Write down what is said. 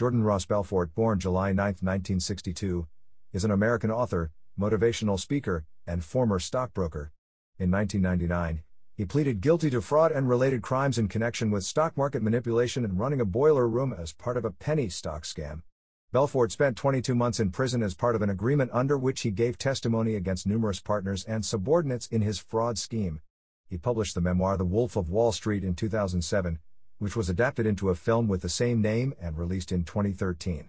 Jordan Ross Belfort, born July 9, 1962, is an American author, motivational speaker, and former stockbroker. In 1999, he pleaded guilty to fraud and related crimes in connection with stock market manipulation and running a boiler room as part of a penny stock scam. Belfort spent 22 months in prison as part of an agreement under which he gave testimony against numerous partners and subordinates in his fraud scheme. He published the memoir The Wolf of Wall Street in 2007, which was adapted into a film with the same name and released in 2013.